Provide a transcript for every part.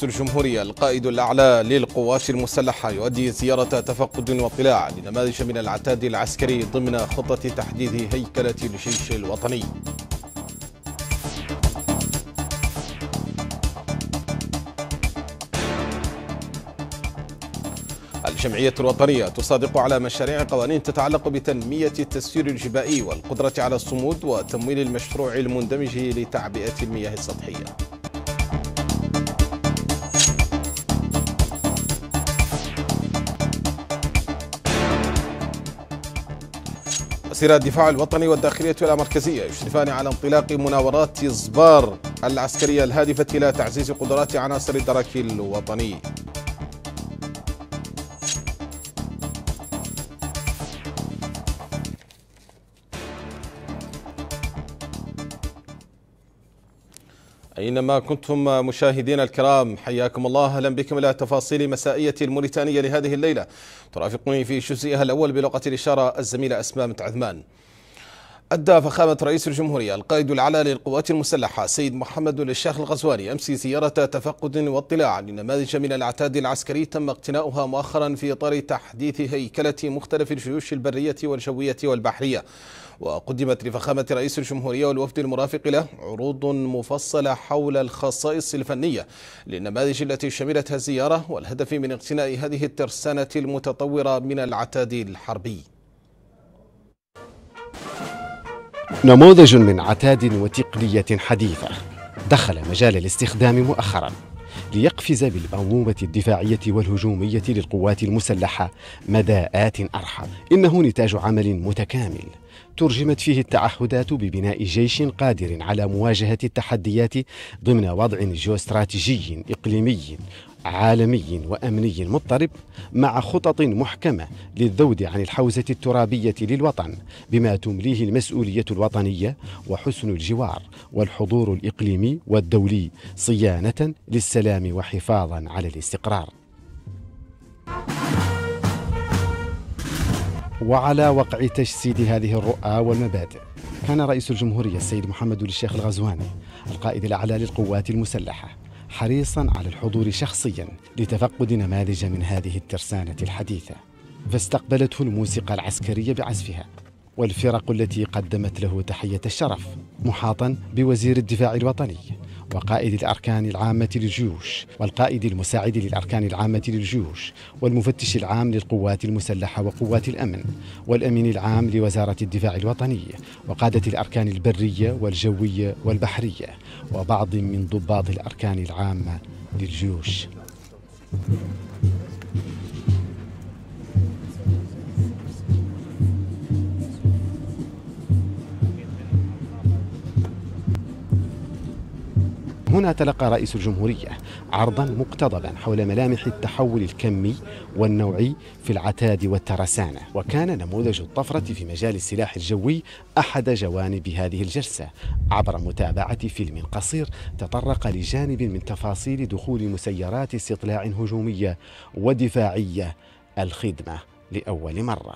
رئيس الجمهورية القائد الأعلى للقوات المسلحة يؤدي زيارة تفقد واطلاع لنماذج من العتاد العسكري ضمن خطة تحديد هيكلة الجيش الوطني الجمعية الوطنية تصادق على مشاريع قوانين تتعلق بتنمية التسيير الجبائي والقدرة على الصمود وتمويل المشروع المندمج لتعبئة المياه السطحية وزير الدفاع الوطني والداخلية والمركزية يشرفان على انطلاق مناورات إصبار العسكرية الهادفة إلى تعزيز قدرات عناصر الدرك الوطني أينما كنتم مشاهدينا الكرام حياكم الله أهلا بكم إلى تفاصيل مسائية الموريتانية لهذه الليلة ترافقني في جزئها الأول بلغة الإشارة الزميلة أسماء عثمان أدى فخامة رئيس الجمهورية القائد العلى للقوات المسلحة سيد محمد الشيخ الغزواني أمس زيارة تفقد واطلاع لنماذج من العتاد العسكري تم اقتناؤها مؤخرا في إطار تحديث هيكلة مختلف الجيوش البرية والجوية والبحرية وقدمت لفخامة رئيس الجمهورية والوفد المرافق له عروض مفصلة حول الخصائص الفنية للنماذج التي شملتها الزيارة والهدف من اقتناء هذه الترسانة المتطورة من العتاد الحربي نموذج من عتاد وتقنية حديثة دخل مجال الاستخدام مؤخرا ليقفز بالأنظومة الدفاعية والهجومية للقوات المسلحة مداءات أرحب إنه نتاج عمل متكامل ترجمت فيه التعهدات ببناء جيش قادر على مواجهة التحديات ضمن وضع جيوستراتيجي إقليمي عالمي وأمني مضطرب مع خطط محكمة للذود عن الحوزة الترابية للوطن بما تمليه المسؤولية الوطنية وحسن الجوار والحضور الإقليمي والدولي صيانة للسلام وحفاظا على الاستقرار وعلى وقع تجسيد هذه الرؤى والمبادئ كان رئيس الجمهورية السيد محمد الشيخ الغزواني القائد الأعلى للقوات المسلحة حريصا على الحضور شخصيا لتفقد نماذج من هذه الترسانة الحديثة فاستقبلته الموسيقى العسكرية بعزفها والفرق التي قدمت له تحية الشرف محاطا بوزير الدفاع الوطني وقائد الأركان العامة للجيوش والقائد المساعد للأركان العامة للجيوش والمفتش العام للقوات المسلحة وقوات الأمن والأمين العام لوزارة الدفاع الوطني وقادة الأركان البرية والجوية والبحرية وبعض من ضباط الأركان العامة للجيوش هنا تلقى رئيس الجمهورية عرضا مقتضبا حول ملامح التحول الكمي والنوعي في العتاد والترسانة وكان نموذج الطفرة في مجال السلاح الجوي أحد جوانب هذه الجلسة عبر متابعة فيلم قصير تطرق لجانب من تفاصيل دخول مسيرات استطلاع هجومية ودفاعية الخدمة لأول مرة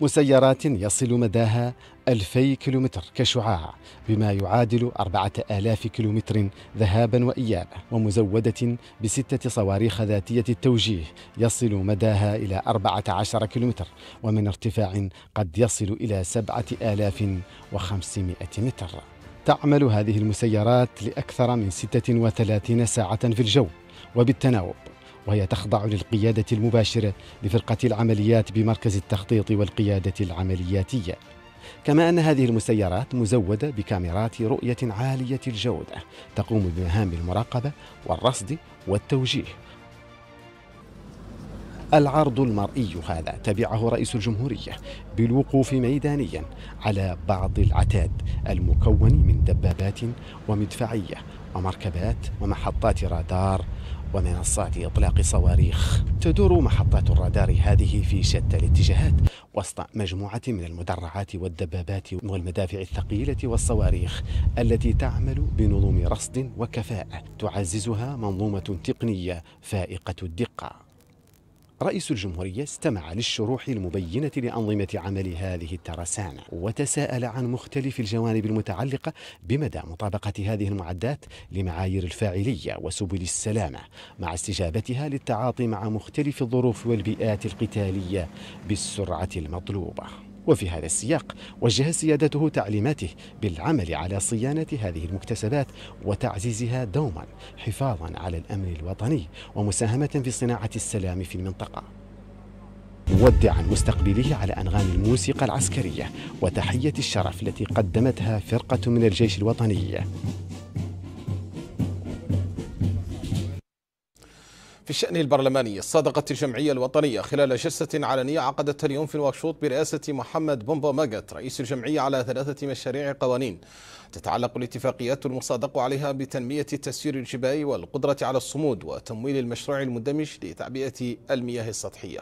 مسيرات يصل مداها 2000 كيلومتر كشعاع بما يعادل 4000 كيلومتر ذهابا وإيابا ومزودة بستة صواريخ ذاتية التوجيه يصل مداها إلى 14 كيلومتر ومن ارتفاع قد يصل إلى 7500 متر تعمل هذه المسيرات لأكثر من 36 ساعة في الجو وبالتناوب وهي تخضع للقيادة المباشرة لفرقة العمليات بمركز التخطيط والقيادة العملياتية كما أن هذه المسيرات مزودة بكاميرات رؤية عالية الجودة تقوم بمهام المراقبة والرصد والتوجيه العرض المرئي هذا تبعه رئيس الجمهورية بالوقوف ميدانيا على بعض العتاد المكون من دبابات ومدفعية ومركبات ومحطات رادار ومنصات إطلاق صواريخ تدور محطات الرادار هذه في شتى الاتجاهات وسط مجموعة من المدرعات والدبابات والمدافع الثقيلة والصواريخ التي تعمل بنظم رصد وكفاءة تعززها منظومة تقنية فائقة الدقة رئيس الجمهورية استمع للشروح المبينة لأنظمة عمل هذه الترسانة وتساءل عن مختلف الجوانب المتعلقة بمدى مطابقة هذه المعدات لمعايير الفاعلية وسبل السلامة مع استجابتها للتعاطي مع مختلف الظروف والبيئات القتالية بالسرعة المطلوبة وفي هذا السياق وجه سيادته تعليماته بالعمل على صيانة هذه المكتسبات وتعزيزها دوما حفاظا على الأمن الوطني ومساهمة في صناعة السلام في المنطقة مودعا مستقبله على انغام الموسيقى العسكريه وتحيه الشرف التي قدمتها فرقه من الجيش الوطني في الشأن البرلماني صادقت الجمعية الوطنية خلال جلسة علنية عقدتها اليوم في الواشوط برئاسة محمد بومبا ماجت رئيس الجمعية على ثلاثة مشاريع قوانين تتعلق الاتفاقيات المصادق عليها بتنمية التسيير الجبائي والقدرة على الصمود وتمويل المشروع المندمج لتعبئة المياه السطحية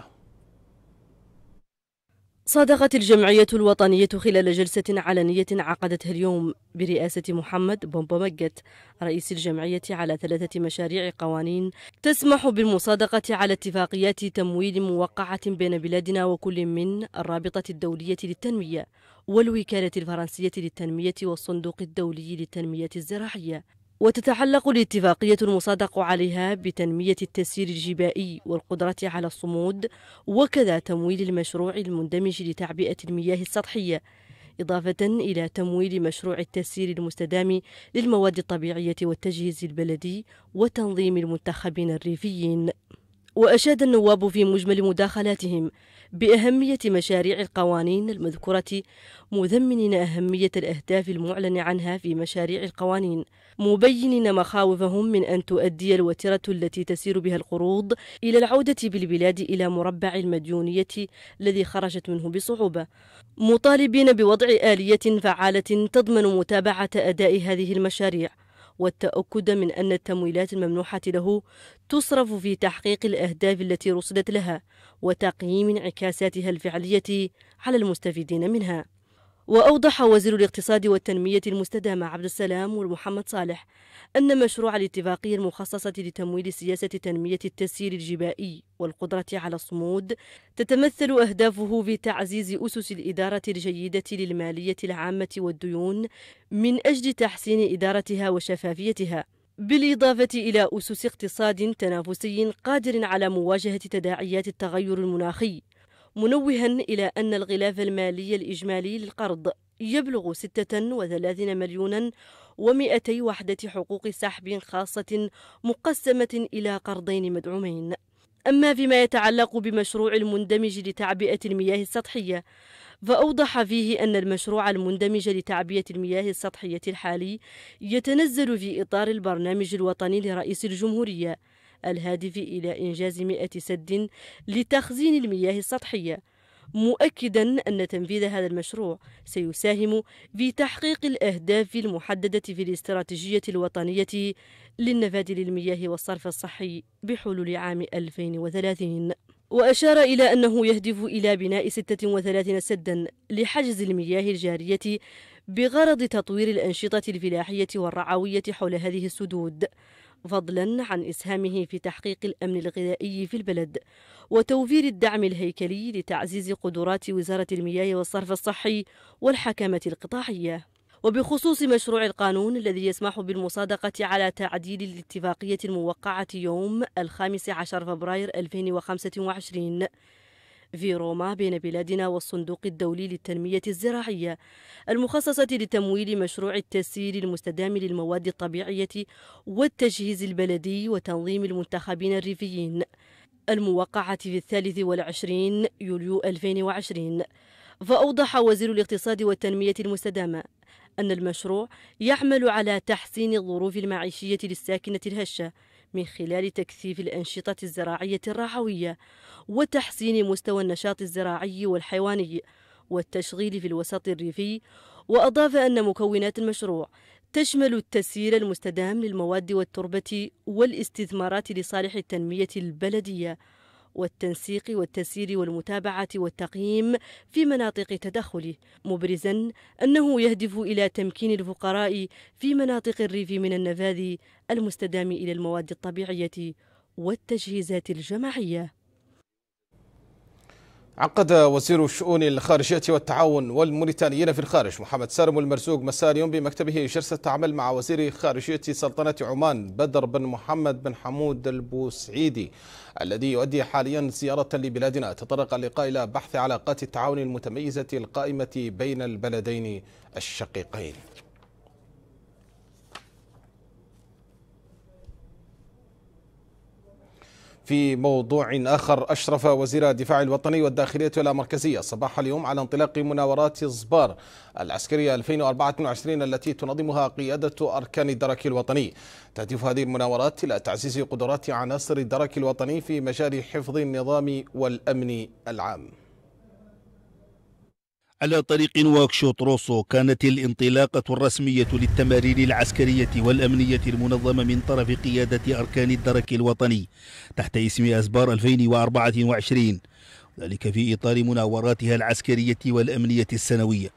صادقت الجمعية الوطنية خلال جلسة علنية عقدتها اليوم برئاسة محمد بومبومجت رئيس الجمعية على ثلاثة مشاريع قوانين تسمح بالمصادقة على اتفاقيات تمويل موقعة بين بلادنا وكل من الرابطة الدولية للتنمية والوكالة الفرنسية للتنمية والصندوق الدولي للتنمية الزراعية وتتعلق الاتفاقية المصادق عليها بتنمية التسيير الجبائي والقدرة على الصمود وكذا تمويل المشروع المندمج لتعبئة المياه السطحية إضافة إلى تمويل مشروع التسيير المستدام للمواد الطبيعية والتجهيز البلدي وتنظيم المنتخبين الريفيين وأشاد النواب في مجمل مداخلاتهم بأهمية مشاريع القوانين المذكورة مذمنين أهمية الأهداف المعلن عنها في مشاريع القوانين مبينين مخاوفهم من أن تؤدي الوتيرة التي تسير بها القروض إلى العودة بالبلاد إلى مربع المديونية الذي خرجت منه بصعوبة مطالبين بوضع آلية فعالة تضمن متابعة أداء هذه المشاريع والتأكد من أن التمويلات الممنوحة له تصرف في تحقيق الأهداف التي رصدت لها وتقييم انعكاساتها الفعلية على المستفيدين منها وأوضح وزير الاقتصاد والتنمية المستدامة عبد السلام والمحمد صالح أن مشروع الاتفاقية المخصصة لتمويل سياسة تنمية التسيير الجبائي والقدرة على الصمود تتمثل أهدافه في تعزيز أسس الإدارة الجيدة للمالية العامة والديون من أجل تحسين إدارتها وشفافيتها بالإضافة إلى أسس اقتصاد تنافسي قادر على مواجهة تداعيات التغير المناخي منوها إلى أن الغلاف المالي الإجمالي للقرض يبلغ 36 مليونا و200 وحدة حقوق سحب خاصة مقسمة إلى قرضين مدعومين أما فيما يتعلق بمشروع المندمج لتعبئة المياه السطحية فأوضح فيه أن المشروع المندمج لتعبية المياه السطحية الحالي يتنزل في إطار البرنامج الوطني لرئيس الجمهورية الهادف إلى إنجاز 100 سد لتخزين المياه السطحية مؤكدا أن تنفيذ هذا المشروع سيساهم في تحقيق الأهداف المحددة في الاستراتيجية الوطنية للنفاذ للمياه والصرف الصحي بحلول عام 2030 وأشار إلى أنه يهدف إلى بناء 36 سدا لحجز المياه الجارية بغرض تطوير الأنشطة الفلاحية والرعوية حول هذه السدود فضلا عن إسهامه في تحقيق الأمن الغذائي في البلد وتوفير الدعم الهيكلي لتعزيز قدرات وزارة المياه والصرف الصحي والحكامة القطاعية وبخصوص مشروع القانون الذي يسمح بالمصادقة على تعديل الاتفاقية الموقعة يوم الخامس عشر فبراير 2025 في روما بين بلادنا والصندوق الدولي للتنمية الزراعية المخصصة لتمويل مشروع التسيير المستدام للمواد الطبيعية والتجهيز البلدي وتنظيم المنتخبين الريفيين الموقعة في الثالث والعشرين يوليو 2020 فأوضح وزير الاقتصاد والتنمية المستدامة أن المشروع يعمل على تحسين الظروف المعيشية للساكنة الهشة من خلال تكثيف الأنشطة الزراعية الرعوية وتحسين مستوى النشاط الزراعي والحيواني والتشغيل في الوسط الريفي وأضاف أن مكونات المشروع تشمل التسيير المستدام للمواد والتربة والاستثمارات لصالح التنمية البلدية والتنسيق والتسيير والمتابعة والتقييم في مناطق تدخله مبرزا أنه يهدف إلى تمكين الفقراء في مناطق الريف من النفاذ المستدام إلى المواد الطبيعية والتجهيزات الجماعية عقد وزير الشؤون الخارجية والتعاون والموريتانيين في الخارج محمد سالم المرزوق مساء اليوم بمكتبه جلسة عمل مع وزير خارجية سلطنة عمان بدر بن محمد بن حمود البوسعيدي الذي يؤدي حاليا زيارة لبلادنا تطرق اللقاء إلى بحث علاقات التعاون المتميزة القائمة بين البلدين الشقيقين في موضوع آخر أشرف وزير الدفاع الوطني والداخلية والمركزية صباح اليوم على انطلاق مناورات صبار العسكرية 2024 التي تنظمها قيادة أركان الدرك الوطني تهدف هذه المناورات إلى تعزيز قدرات عناصر الدرك الوطني في مجال حفظ النظام والأمن العام على طريق روسو كانت الانطلاقة الرسمية للتمارين العسكرية والأمنية المنظمة من طرف قيادة أركان الدرك الوطني تحت اسم أسبار 2024 ذلك في إطار مناوراتها العسكرية والأمنية السنوية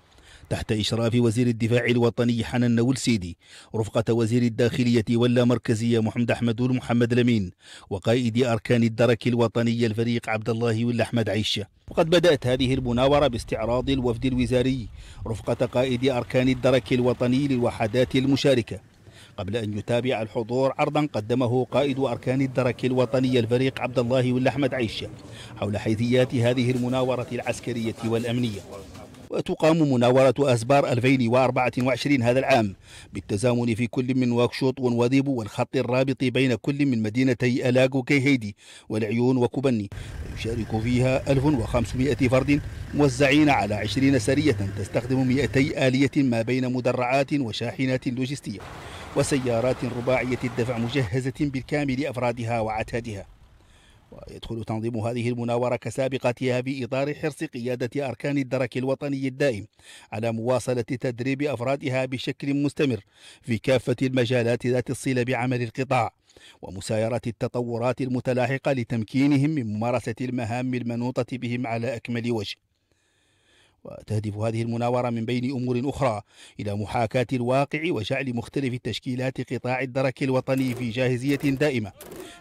تحت إشراف وزير الدفاع الوطني حنان نول سيدي رفقة وزير الداخلية واللامركزية محمد أحمد محمد لمين وقائد أركان الدرك الوطني الفريق عبد الله ولا أحمد عيشة وقد بدأت هذه المناورة باستعراض الوفد الوزاري رفقة قائد أركان الدرك الوطني للوحدات المشاركة قبل أن يتابع الحضور عرضا قدمه قائد أركان الدرك الوطني الفريق عبد الله والأحمد عيشة حول حيثيات هذه المناورة العسكرية والأمنية وتقام مناورة أسبار 2024 هذا العام بالتزامن في كل من واكشوط ونواذيب والخط الرابط بين كل من مدينتي ألاق وكيهيدي والعيون وكوبني يشارك فيها 1500 فرد موزعين على 20 سرية تستخدم 200 آلية ما بين مدرعات وشاحنات لوجستية وسيارات رباعية الدفع مجهزة بالكامل أفرادها وعتادها ويدخل تنظيم هذه المناورة كسابقتها في إطار حرص قيادة أركان الدرك الوطني الدائم على مواصلة تدريب أفرادها بشكل مستمر في كافة المجالات ذات الصلة بعمل القطاع ومسايرة التطورات المتلاحقة لتمكينهم من ممارسة المهام المنوطة بهم على أكمل وجه وتهدف هذه المناورة من بين أمور أخرى إلى محاكاة الواقع وشعل مختلف تشكيلات قطاع الدرك الوطني في جاهزية دائمة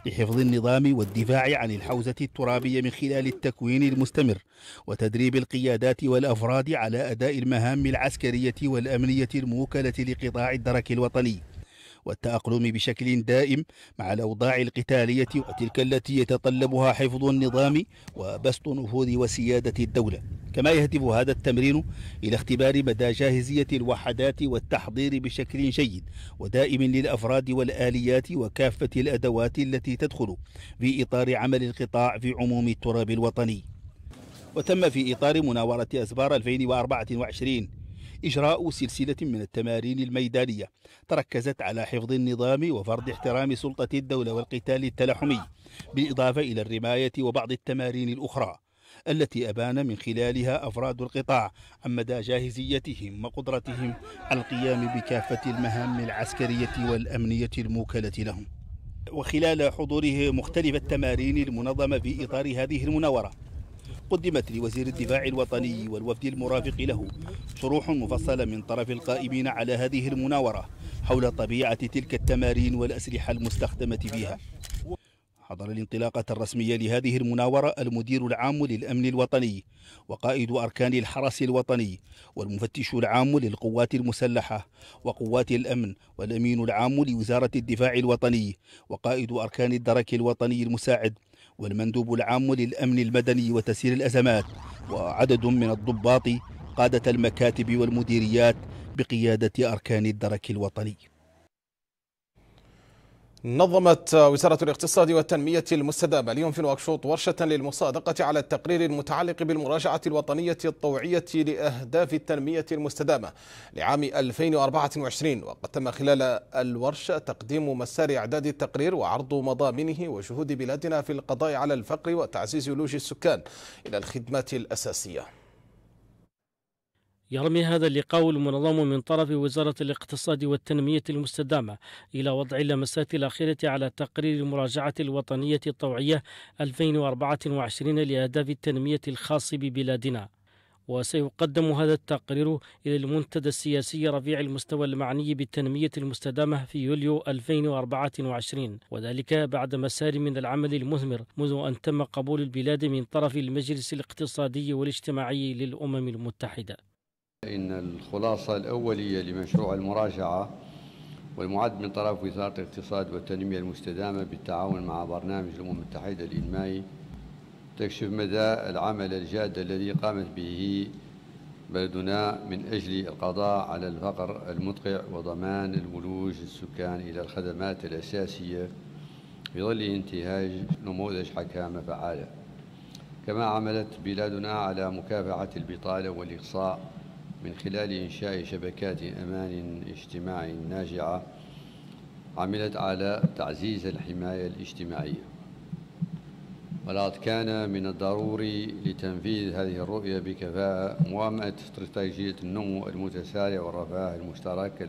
لحفظ النظام والدفاع عن الحوزة الترابية من خلال التكوين المستمر وتدريب القيادات والأفراد على أداء المهام العسكرية والأمنية الموكلة لقطاع الدرك الوطني والتأقلم بشكل دائم مع الأوضاع القتالية وتلك التي يتطلبها حفظ النظام وبسط نفوذ وسيادة الدولة كما يهدف هذا التمرين إلى اختبار مدى جاهزية الوحدات والتحضير بشكل جيد ودائم للأفراد والآليات وكافة الأدوات التي تدخل في إطار عمل القطاع في عموم التراب الوطني وتم في إطار مناورة أسبار 2024 إجراء سلسلة من التمارين الميدانية تركزت على حفظ النظام وفرض احترام سلطة الدولة والقتال التلاحمي بالإضافة إلى الرماية وبعض التمارين الأخرى التي أبان من خلالها أفراد القطاع عن مدى جاهزيتهم وقدرتهم على القيام بكافة المهام العسكرية والأمنية الموكلة لهم وخلال حضوره مختلف التمارين المنظمة في إطار هذه المناورة قدمت لوزير الدفاع الوطني والوفد المرافق له شروح مفصلة من طرف القائمين على هذه المناورة حول طبيعة تلك التمارين والأسلحة المستخدمة فيها حضر الانطلاقة الرسمية لهذه المناورة المدير العام للأمن الوطني وقائد أركان الحرس الوطني والمفتش العام للقوات المسلحة وقوات الأمن والأمين العام لوزارة الدفاع الوطني وقائد أركان الدرك الوطني المساعد والمندوب العام للأمن المدني وتسيير الأزمات وعدد من الضباط قادة المكاتب والمديريات بقيادة أركان الدرك الوطني نظمت وزارة الاقتصاد والتنمية المستدامة اليوم في نواكشوط ورشة للمصادقة على التقرير المتعلق بالمراجعة الوطنية الطوعية لأهداف التنمية المستدامة لعام 2024 وقد تم خلال الورشة تقديم مسار إعداد التقرير وعرض مضامنه وجهود بلادنا في القضاء على الفقر وتعزيز ولوج السكان إلى الخدمات الأساسية يرمي هذا اللقاء المنظم من طرف وزارة الاقتصاد والتنمية المستدامة إلى وضع اللمسات الأخيرة على تقرير المراجعة الوطنية الطوعية 2024 لأهداف التنمية الخاص ببلادنا وسيقدم هذا التقرير إلى المنتدى السياسي رفيع المستوى المعني بالتنمية المستدامة في يوليو 2024 وذلك بعد مسار من العمل المثمر منذ أن تم قبول البلاد من طرف المجلس الاقتصادي والاجتماعي للأمم المتحدة إن الخلاصة الأولية لمشروع المراجعة والمعد من طرف وزارة الاقتصاد والتنمية المستدامة بالتعاون مع برنامج الأمم المتحدة الإنمائي تكشف مدى العمل الجاد الذي قامت به بلدنا من أجل القضاء على الفقر المدقع وضمان الولوج السكان إلى الخدمات الأساسية في ظل انتهاج نموذج حكامة فعالة كما عملت بلادنا على مكافحة البطالة والإقصاء من خلال إنشاء شبكات أمان اجتماعي ناجعة عملت على تعزيز الحماية الاجتماعية ولقد كان من الضروري لتنفيذ هذه الرؤية بكفاءة موامأة استراتيجية النمو المتسارع والرفاه المشترك 2016-2030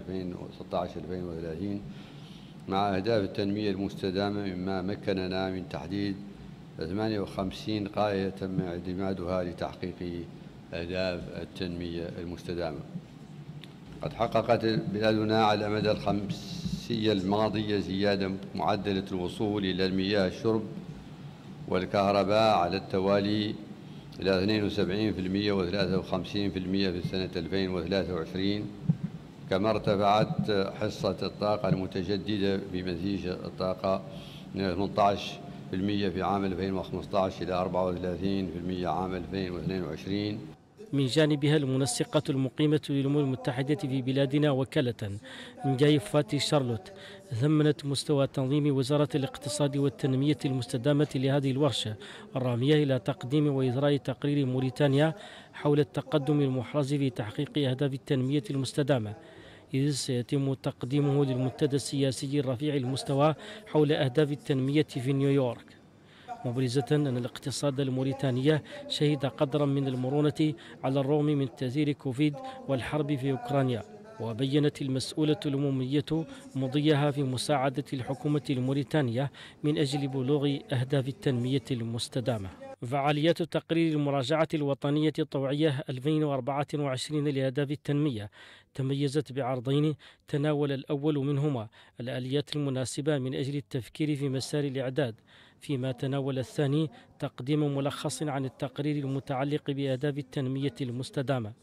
مع أهداف التنمية المستدامة مما مكننا من تحديد 58 قاية تم اعتمادها لتحقيق أهداف التنمية المستدامة قد حققت بلادنا على مدى الخمسية الماضية زيادة معدلة الوصول إلى المياه الشرب والكهرباء على التوالي إلى 72% و53% في سنة 2023 كما ارتفعت حصة الطاقة المتجددة بمزيج الطاقة من 18% في عام 2015 إلى 34% عام 2022 من جانبها المنسقة المقيمة للأمم المتحدة في بلادنا وكالة من جاي فاتي شارلوت ثمنت مستوى تنظيم وزارة الاقتصاد والتنمية المستدامة لهذه الورشة الرامية إلى تقديم وإجراء تقرير موريتانيا حول التقدم المحرز في تحقيق أهداف التنمية المستدامة إذ سيتم تقديمه للمنتدى السياسي الرفيع المستوى حول أهداف التنمية في نيويورك مبرزة أن الاقتصاد الموريتاني شهد قدرا من المرونة على الرغم من تأثير كوفيد والحرب في أوكرانيا وبينت المسؤولة الأممية مضيها في مساعدة الحكومة الموريتانية من أجل بلوغ أهداف التنمية المستدامة فعاليات تقرير المراجعة الوطنية الطوعية 2024 لأهداف التنمية تميزت بعرضين تناول الأول منهما الآليات المناسبة من أجل التفكير في مسار الإعداد فيما تناول الثاني تقديم ملخص عن التقرير المتعلق بأهداف التنمية المستدامة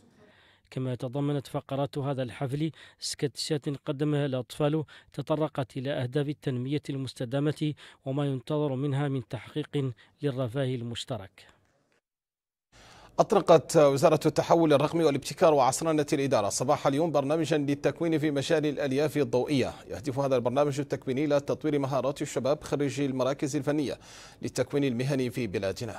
كما تضمنت فقرات هذا الحفل سكتشات قدمها الأطفال تطرقت إلى أهداف التنمية المستدامة وما ينتظر منها من تحقيق للرفاه المشترك أطلقت وزارة التحول الرقمي والابتكار وعصرنة الإدارة صباح اليوم برنامجا للتكوين في مجال الألياف الضوئية يهدف هذا البرنامج التكويني إلى تطوير مهارات الشباب خريجي المراكز الفنية للتكوين المهني في بلادنا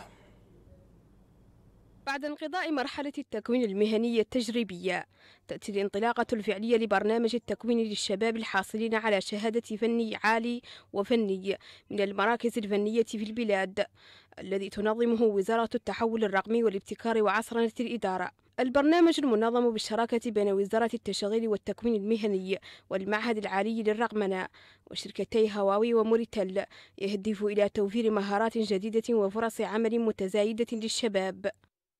بعد انقضاء مرحلة التكوين المهني التجريبية تأتي الانطلاقة الفعلية لبرنامج التكوين للشباب الحاصلين على شهادة فني عالي وفني من المراكز الفنية في البلاد الذي تنظمه وزارة التحول الرقمي والابتكار وعصرنة الإدارة البرنامج المنظم بالشراكة بين وزارة التشغيل والتكوين المهني والمعهد العالي للرقمنة وشركتي هواوي وموريتل يهدف إلى توفير مهارات جديدة وفرص عمل متزايدة للشباب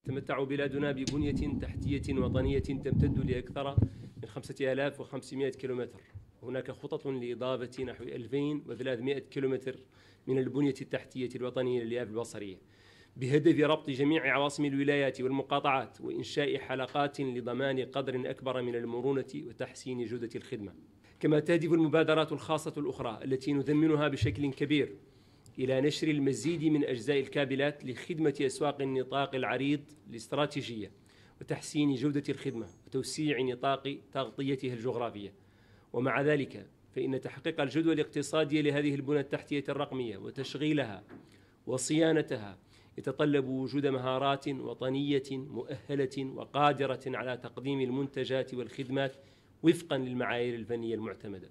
تمتع بلادنا ببنية تحتية وطنية تمتد لأكثر من 5500 كيلومتر هناك خطط لإضافة نحو 2300 كيلومتر من البنية التحتية الوطنية للياف البصرية بهدف ربط جميع عواصم الولايات والمقاطعات وإنشاء حلقات لضمان قدر أكبر من المرونة وتحسين جودة الخدمة كما تهدف المبادرات الخاصة الأخرى التي نذمنها بشكل كبير إلى نشر المزيد من أجزاء الكابلات لخدمة أسواق النطاق العريض الاستراتيجية وتحسين جودة الخدمة وتوسيع نطاق تغطيتها الجغرافية ومع ذلك فإن تحقيق الجدوى الاقتصادية لهذه البنى التحتية الرقمية وتشغيلها وصيانتها يتطلب وجود مهارات وطنية مؤهلة وقادرة على تقديم المنتجات والخدمات وفقا للمعايير الفنية المعتمدة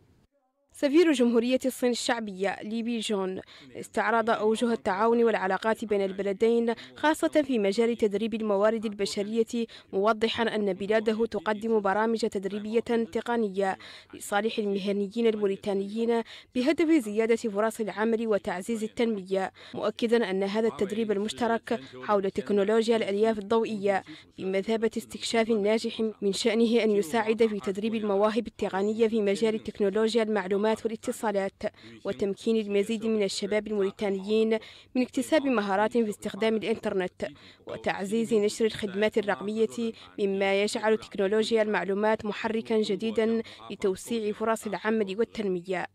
سفير جمهورية الصين الشعبية لي بي جون استعرض أوجه التعاون والعلاقات بين البلدين خاصة في مجال تدريب الموارد البشرية موضحا أن بلاده تقدم برامج تدريبية تقنية لصالح المهنيين الموريتانيين بهدف زيادة فرص العمل وتعزيز التنمية مؤكدا أن هذا التدريب المشترك حول تكنولوجيا الألياف الضوئية بمثابة استكشاف ناجح من شأنه أن يساعد في تدريب المواهب التقنية في مجال تكنولوجيا المعلومات المعلومات والاتصالات وتمكين المزيد من الشباب الموريتانيين من اكتساب مهارات في استخدام الإنترنت وتعزيز نشر الخدمات الرقمية مما يجعل تكنولوجيا المعلومات محركا جديدا لتوسيع فرص العمل والتنمية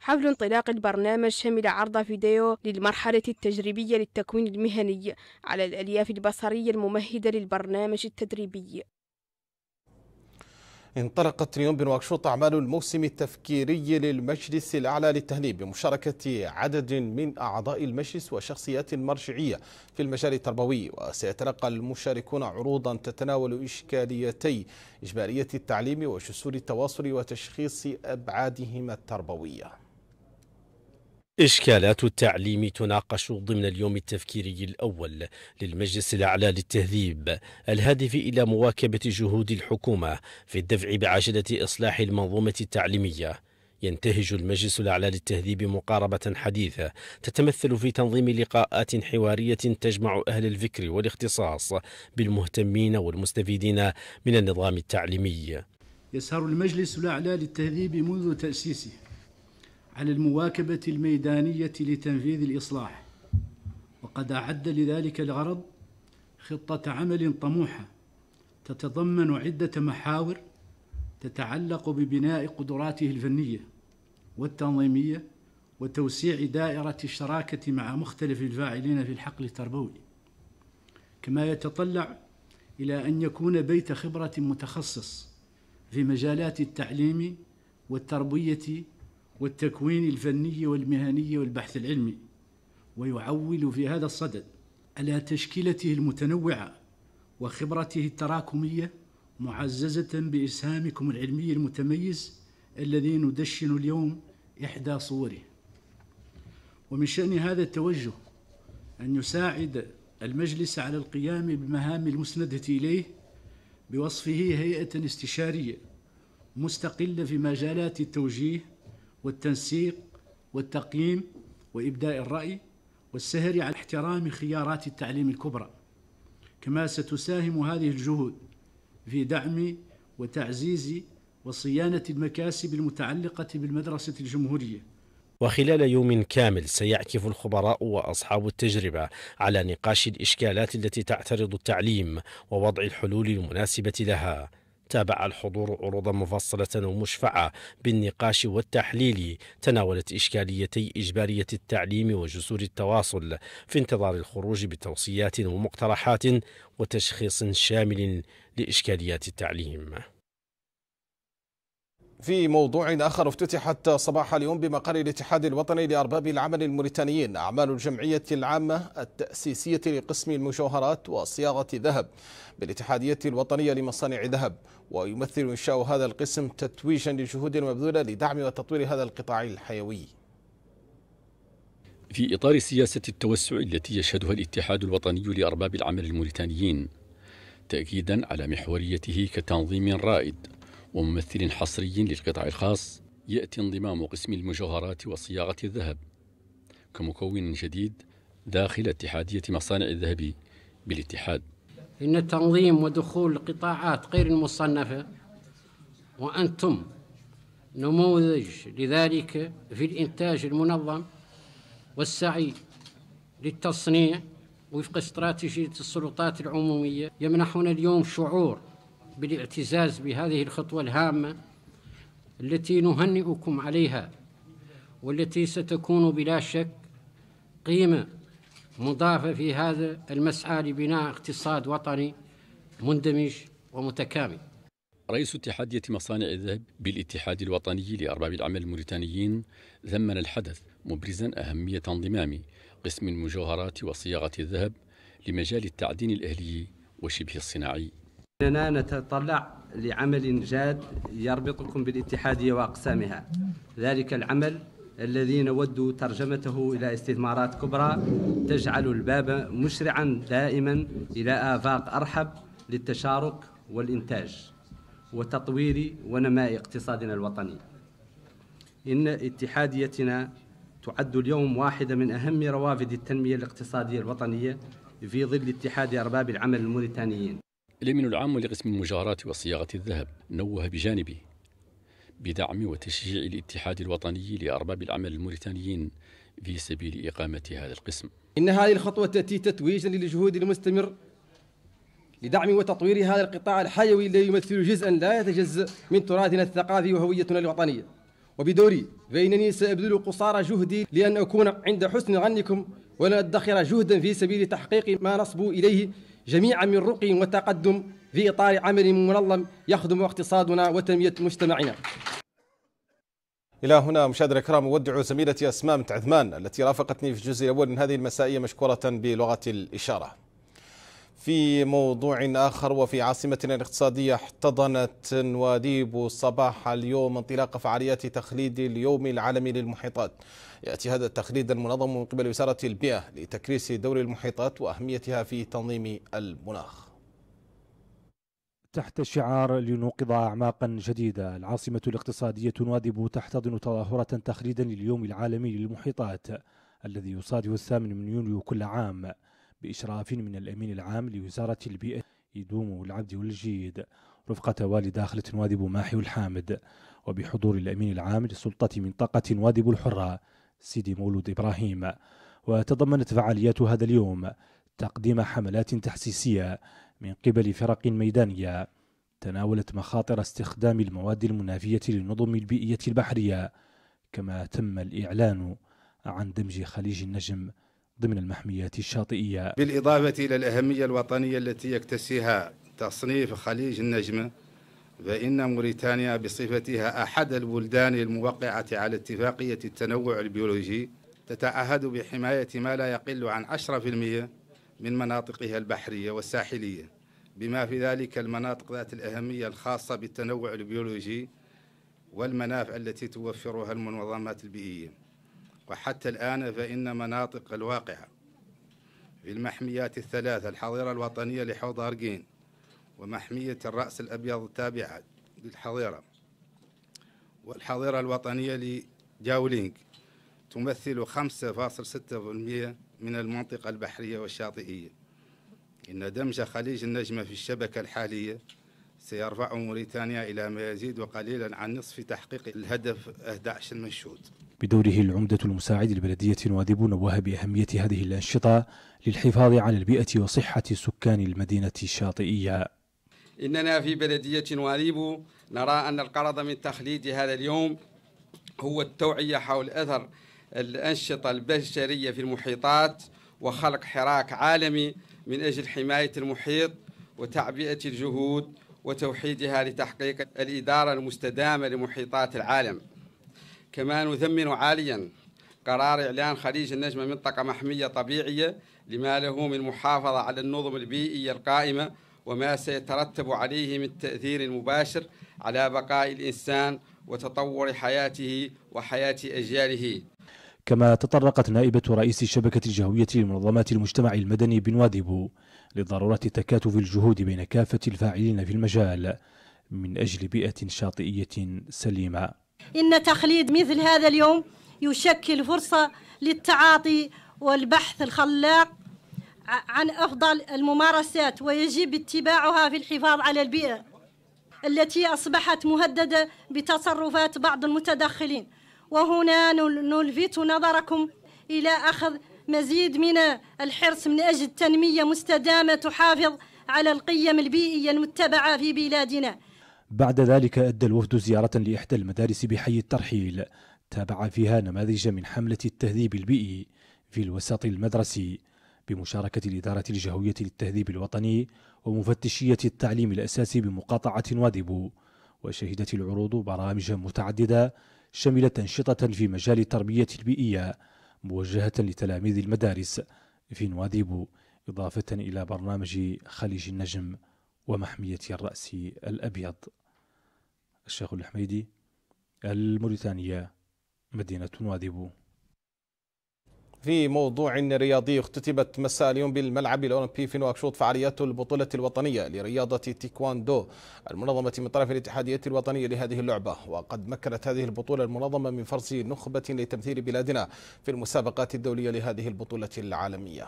حفل انطلاق البرنامج شمل عرض فيديو للمرحلة التجريبية للتكوين المهني على الألياف البصرية الممهدة للبرنامج التدريبي انطلقت اليوم بنواكشوط أعمال الموسم التفكيري للمجلس الأعلى للتهذيب بمشاركة عدد من أعضاء المجلس وشخصيات مرجعية في المجال التربوي وسيتلقى المشاركون عروضا تتناول إشكاليتي إجبارية التعليم وجسور التواصل وتشخيص أبعادهما التربوية إشكالات التعليم تناقش ضمن اليوم التفكيري الأول للمجلس الأعلى للتهذيب الهادف إلى مواكبة جهود الحكومة في الدفع بعجلة إصلاح المنظومة التعليمية ينتهج المجلس الأعلى للتهذيب مقاربة حديثة تتمثل في تنظيم لقاءات حوارية تجمع أهل الفكر والاختصاص بالمهتمين والمستفيدين من النظام التعليمي يسهر المجلس الأعلى للتهذيب منذ تأسيسه على المواكبة الميدانية لتنفيذ الإصلاح وقد أعد لذلك الغرض خطة عمل طموحة تتضمن عدة محاور تتعلق ببناء قدراته الفنية والتنظيمية وتوسيع دائرة الشراكة مع مختلف الفاعلين في الحقل التربوي كما يتطلع إلى أن يكون بيت خبرة متخصص في مجالات التعليم والتربية والتكوين الفني والمهني والبحث العلمي ويعول في هذا الصدد على تشكيلته المتنوعه وخبرته التراكميه معززه باسهامكم العلمي المتميز الذي ندشن اليوم احدى صوره ومن شان هذا التوجه ان يساعد المجلس على القيام بالمهام المسنده اليه بوصفه هيئه استشاريه مستقله في مجالات التوجيه والتنسيق والتقييم وإبداء الرأي والسهر على احترام خيارات التعليم الكبرى كما ستساهم هذه الجهود في دعم وتعزيز وصيانة المكاسب المتعلقة بالمدرسة الجمهورية وخلال يوم كامل سيعكف الخبراء واصحاب التجربه على نقاش الاشكالات التي تعترض التعليم ووضع الحلول المناسبه لها تابع الحضور عروضا مفصلة ومشفعة بالنقاش والتحليل تناولت إشكاليتي إجبارية التعليم وجسور التواصل في انتظار الخروج بتوصيات ومقترحات وتشخيص شامل لإشكاليات التعليم في موضوع آخر افتتحت صباح اليوم بمقر الاتحاد الوطني لأرباب العمل الموريتانيين أعمال الجمعية العامة التأسيسية لقسم المجوهرات وصياغة الذهب بالاتحادية الوطنية لمصانع الذهب ويمثل إنشاء هذا القسم تتويجا لجهود مبذولة لدعم وتطوير هذا القطاع الحيوي في إطار سياسة التوسع التي يشهدها الاتحاد الوطني لأرباب العمل الموريتانيين تأكيدا على محوريته كتنظيم رائد وممثل حصري للقطاع الخاص يأتي انضمام قسم المجوهرات وصياغة الذهب كمكون جديد داخل اتحادية مصانع الذهب بالاتحاد إن تنظيم ودخول قطاعات غير المصنفة وأنتم نموذج لذلك في الإنتاج المنظم والسعي للتصنيع وفق استراتيجية السلطات العمومية يمنحنا اليوم شعور بالاعتزاز بهذه الخطوة الهامة التي نهنئكم عليها والتي ستكون بلا شك قيمة مضافة في هذا المسعى لبناء اقتصاد وطني مندمج ومتكامل رئيس اتحادية مصانع الذهب بالاتحاد الوطني لأرباب العمل الموريتانيين ذمن الحدث مبرزا أهمية انضمام قسم المجوهرات وصياغة الذهب لمجال التعدين الأهلي وشبه الصناعي إننا نتطلع لعمل جاد يربطكم بالاتحادية وأقسامها ذلك العمل الذي نود ترجمته إلى استثمارات كبرى تجعل الباب مشرعا دائما إلى آفاق أرحب للتشارك والإنتاج وتطوير ونماء اقتصادنا الوطني إن اتحاديتنا تعد اليوم واحدة من أهم روافد التنمية الاقتصادية الوطنية في ظل اتحاد أرباب العمل الموريتانيين الأمين العام لقسم المجارات وصياغة الذهب نوه بجانبه بدعم وتشجيع الاتحاد الوطني لأرباب العمل الموريتانيين في سبيل إقامة هذا القسم إن هذه الخطوة تأتي تتويجا للجهود المستمر لدعم وتطوير هذا القطاع الحيوي الذي يمثل جزءا لا يتجزأ من تراثنا الثقافي وهويتنا الوطنية وبدوري فإنني سأبذل قصارى جهدي لأن أكون عند حسن ظنكم ولن أدخر جهدا في سبيل تحقيق ما نصبوا إليه جميعا من رقي وتقدم في إطار عمل منظم يخدم اقتصادنا وتنمية مجتمعنا إلى هنا مشاهدينا الكرام أودع زميلتي أسماء عثمان التي رافقتني في الجزء الأول من هذه المسائية مشكورة بلغة الإشارة في موضوع آخر وفي عاصمتنا الاقتصادية احتضنت نواديب صباح اليوم انطلاق فعاليات تخليد اليوم العالمي للمحيطات يأتي هذا التخليد المنظم من قبل وزارة البيئة لتكريس دور المحيطات وأهميتها في تنظيم المناخ تحت شعار لنوقظ أعماقا جديدة العاصمة الاقتصادية نواديب تحتضن تظاهرة تخليدا لليوم العالمي للمحيطات الذي يصادف الثامن من يونيو كل عام بإشراف من الأمين العام لوزارة البيئة يدوم العبد والجيد رفقة والي داخلة وادي ماحي والحامد وبحضور الأمين العام لسلطة منطقة وادي الحرة سيدي مولود إبراهيم وتضمنت فعاليات هذا اليوم تقديم حملات تحسيسية من قبل فرق ميدانية تناولت مخاطر استخدام المواد المنافية للنظم البيئية البحرية كما تم الإعلان عن دمج خليج النجم ضمن المحميات الشاطئية بالإضافة إلى الأهمية الوطنية التي يكتسيها تصنيف خليج النجمة فإن موريتانيا بصفتها أحد البلدان الموقعة على اتفاقية التنوع البيولوجي تتعهد بحماية ما لا يقل عن 10% من مناطقها البحرية والساحلية بما في ذلك المناطق ذات الأهمية الخاصة بالتنوع البيولوجي والمنافع التي توفرها المنظمات البيئية وحتى الآن فإن مناطق الواقعة في المحميات الثلاثة الحظيرة الوطنية لحوض أرجين ومحمية الرأس الأبيض التابعة للحظيرة والحظيرة الوطنية لجاولينج تمثل 5.6% من المنطقة البحرية والشاطئية إن دمج خليج النجمة في الشبكة الحالية سيرفع موريتانيا إلى ما يزيد وقليلا عن نصف تحقيق الهدف 11 منشود بدوره العمدة المساعد لبلدية نواذب نوه بأهمية هذه الأنشطة للحفاظ على البيئة وصحة سكان المدينة الشاطئية إننا في بلدية نواذب نرى أن القرض من تخليد هذا اليوم هو التوعية حول أثر الأنشطة البشرية في المحيطات وخلق حراك عالمي من أجل حماية المحيط وتعبئة الجهود وتوحيدها لتحقيق الإدارة المستدامة لمحيطات العالم كما نثمن عاليا قرار إعلان خليج النجمة منطقة محمية طبيعية لما له من محافظة على النظم البيئية القائمة وما سيترتب عليه من تأثير مباشر على بقاء الإنسان وتطور حياته وحياة أجياله كما تطرقت نائبة رئيس شبكة الجهوية لمنظمات المجتمع المدني بن بنوادبو لضرورة تكاتف الجهود بين كافة الفاعلين في المجال من أجل بيئة شاطئية سليمة إن تخليد مثل هذا اليوم يشكل فرصة للتعاطي والبحث الخلاق عن أفضل الممارسات ويجب اتباعها في الحفاظ على البيئة التي أصبحت مهددة بتصرفات بعض المتدخلين وهنا نلفت نظركم إلى أخذ مزيد من الحرص من أجل تنمية مستدامة تحافظ على القيم البيئية المتبعة في بلادنا بعد ذلك أدى الوفد زيارة لإحدى المدارس بحي الترحيل تابع فيها نماذج من حملة التهذيب البيئي في الوسط المدرسي بمشاركة الإدارة الجهوية للتهذيب الوطني ومفتشية التعليم الأساسي بمقاطعة وادبو وشهدت العروض برامج متعددة شملت أنشطة في مجال التربية البيئية موجهة لتلاميذ المدارس في نواديبو إضافة إلى برنامج خليج النجم ومحمية الرأس الأبيض الشيخ الحميدي الموريتانية مدينة نواديبو في موضوع رياضي اختتمت مساء اليوم بالملعب الأولمبي في نواكشوط فعاليات البطولة الوطنية لرياضة تيكواندو المنظمة من طرف الاتحادية الوطنية لهذه اللعبة وقد مكنت هذه البطولة المنظمة من فرز نخبة لتمثيل بلادنا في المسابقات الدولية لهذه البطولة العالمية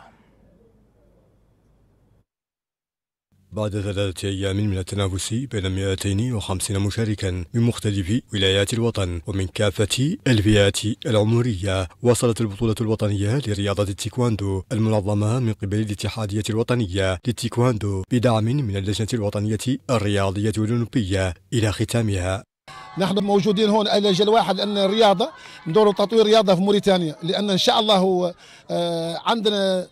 بعد ثلاثة أيام من التنافس بين 250 مشاركا من مختلف ولايات الوطن ومن كافة الفئات العمرية وصلت البطولة الوطنية لرياضة التيكواندو المنظمة من قبل الاتحادية الوطنية للتيكواندو بدعم من اللجنة الوطنية الرياضية الأولمبية إلى ختامها نحن موجودين هون على جل واحد لان الرياضه ندور تطوير رياضه في موريتانيا لان ان شاء الله آه، عندنا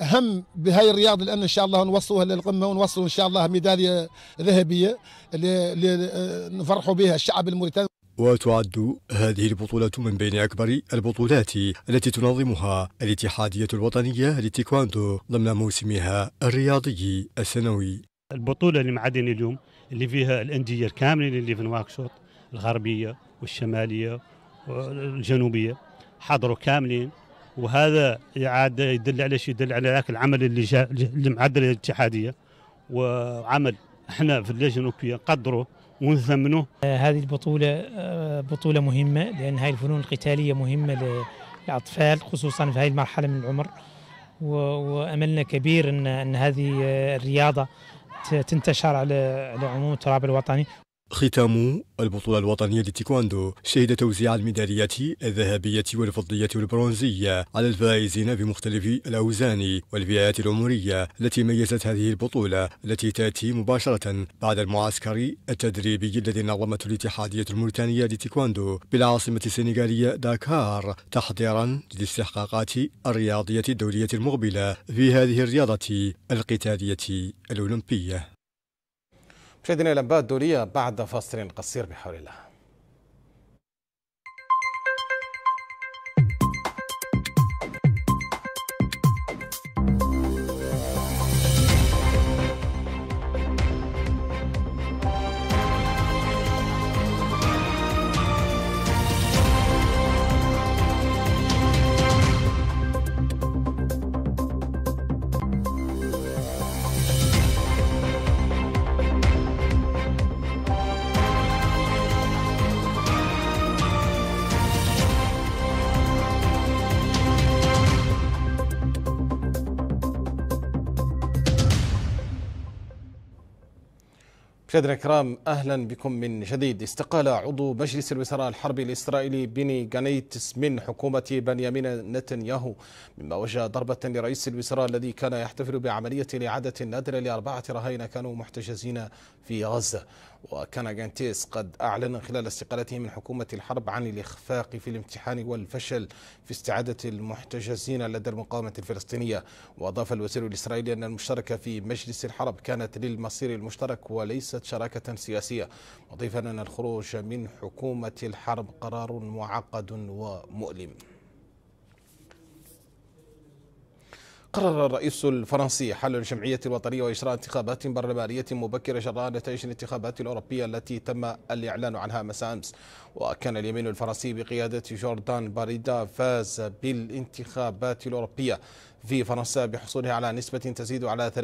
هم بهاي الرياض لان ان شاء الله نوصلوها للقمه ونوصلوا ان شاء الله ميداليه ذهبيه آه، نفرحوا بها الشعب الموريتاني وتعد هذه البطولة من بين أكبر البطولات التي تنظمها الاتحادية الوطنية للتيكواندو ضمن موسمها الرياضي السنوي البطولة اللي معدين اليوم اللي فيها الأندية الكاملة اللي في نواكشوط الغربية والشمالية والجنوبية حضروا كاملين وهذا عاد يدل على شيء يدل على ذاك العمل اللي جا المعدل معدل الاتحاديه وعمل احنا في اللجنه الاولمبيه نقدره ونثمنه. آه، هذه البطوله آه، بطوله مهمه لان هاي الفنون القتاليه مهمه للاطفال خصوصا في هذه المرحله من العمر واملنا كبير ان ان هذه آه، الرياضه تنتشر على على عموم التراب الوطني ختام البطولة الوطنية للتيكواندو شهد توزيع الميداليات الذهبية والفضية والبرونزية على الفائزين بمختلف الأوزان والفئات العمرية التي ميزت هذه البطولة التي تأتي مباشرة بعد المعسكر التدريبي الذي نظمته الاتحادية الموريتانية للتيكواندو بالعاصمة السنغالية داكار تحضيرا للاستحقاقات الرياضية الدولية المقبلة في هذه الرياضة القتالية الأولمبية مشاهدينا الانباء الدوليه بعد فاصل قصير بحول الله مشاهدينا الكرام اهلا بكم من جديد استقال عضو مجلس الوزراء الحربي الاسرائيلي بيني غانيتس من حكومه بنيامين نتنياهو مما وجه ضربه لرئيس الوزراء الذي كان يحتفل بعمليه الاعاده النادره لاربعه رهائن كانوا محتجزين في غزه وكان جانتيس قد أعلن خلال استقالته من حكومة الحرب عن الإخفاق في الامتحان والفشل في استعادة المحتجزين لدى المقاومة الفلسطينية وأضاف الوزير الإسرائيلي أن المشتركة في مجلس الحرب كانت للمصير المشترك وليست شراكة سياسية مضيفا أن الخروج من حكومة الحرب قرار معقد ومؤلم قرر الرئيس الفرنسي حل الجمعية الوطنية وإجراء انتخابات برلمانية مبكرة جراء نتائج الانتخابات الأوروبية التي تم الإعلان عنها مساء أمس وكان اليمين الفرنسي بقيادة جوردان باريدا فاز بالانتخابات الأوروبية في فرنسا بحصوله على نسبة تزيد على 30%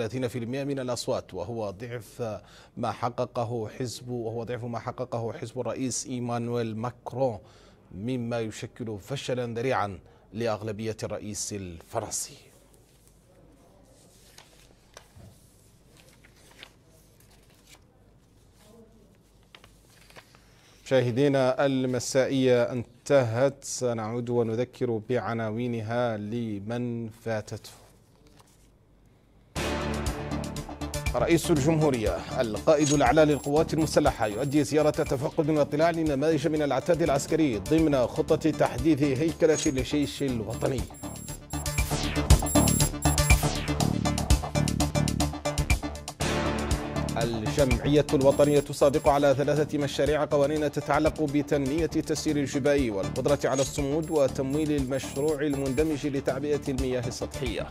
من الأصوات وهو ضعف ما حققه حزب وهو ضعف ما حققه حزب الرئيس إيمانويل ماكرون مما يشكل فشلا ذريعا لأغلبية الرئيس الفرنسي مشاهدينا المسائية انتهت سنعود ونذكر بعناوينها لمن فاتته رئيس الجمهورية القائد الأعلى للقوات المسلحة يؤدي زيارة تفقد واطلاع لنماذج من العتاد العسكري ضمن خطة تحديث هيكلة الجيش الوطني الجمعية الوطنية تصادق على ثلاثة مشاريع قوانين تتعلق بتنمية تسيير الجبائي والقدرة على الصمود وتمويل المشروع المندمج لتعبئة المياه السطحية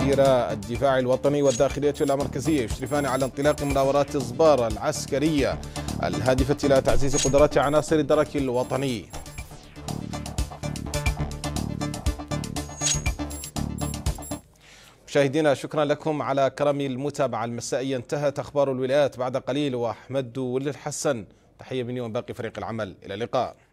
وزير الدفاع الوطني والداخلية المركزية يشرفان على انطلاق مناورات الزبار العسكرية الهادفة إلى تعزيز قدرات عناصر الدرك الوطني مشاهدينا شكرا لكم على كرم المتابعة المسائية انتهت أخبار الولايات بعد قليل وأحمد ولد الحسن تحية مني وباقي فريق العمل إلى اللقاء